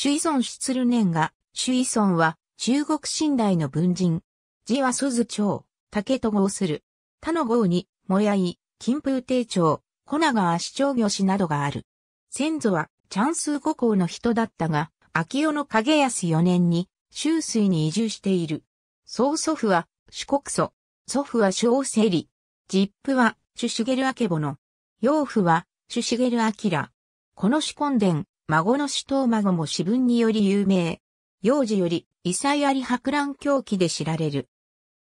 朱依存出る年が、朱依存は、中国信頼の文人。字は鈴長、竹と号する。他の号に、もやい、金風邸長、小長足長御氏などがある。先祖は、チャンス五皇の人だったが、秋代の影安四年に、周水に移住している。曹祖父は、四国祖。祖父は小生理。実父は、朱茂明母の。養父は、朱茂明。この主根伝、孫の死と孫も死文により有名。幼児より、異彩あり博覧狂気で知られる。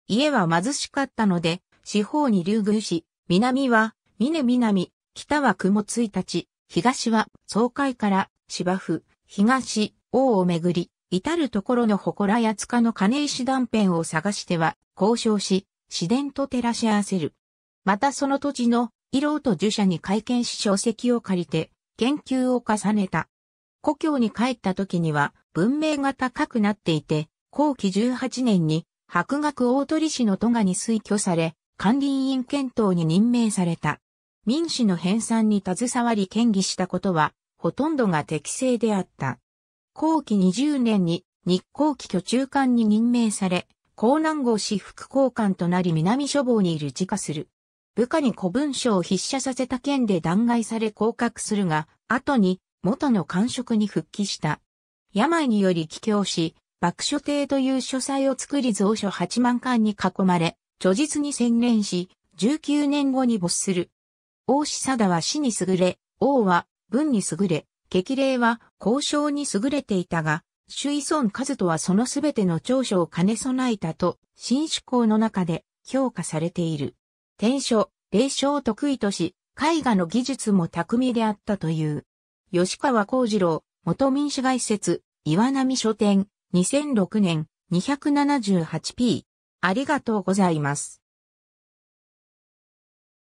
家は貧しかったので、四方に流宮し、南は、峰南、北は雲た日、東は、総海から、芝生、東、王をめぐり、至るところの祠や塚の金石断片を探しては、交渉し、自然と照らし合わせる。またその土地の、色と樹舎に会見し書籍を借りて、研究を重ねた。故郷に帰った時には文明が高くなっていて、後期18年に白学大鳥氏の都賀に推挙され、管理委員検討に任命された。民主の編纂に携わり権議したことは、ほとんどが適正であった。後期20年に日光機居中間に任命され、江南号市副交換となり南諸房にいる自家する。部下に古文書を筆者させた件で弾劾され降格するが、後に元の官職に復帰した。病により帰郷し、爆書亭という書斎を作り蔵書8万巻に囲まれ、著実に専念し、19年後に没する。王子貞は死に優れ、王は文に優れ、激励は交渉に優れていたが、主位孫和人はそのすべての長所を兼ね備えたと、新思考の中で評価されている。天書、霊書を得意とし、絵画の技術も巧みであったという。吉川幸次郎、元民主外説、岩波書店、2006年 278p。ありがとうございます。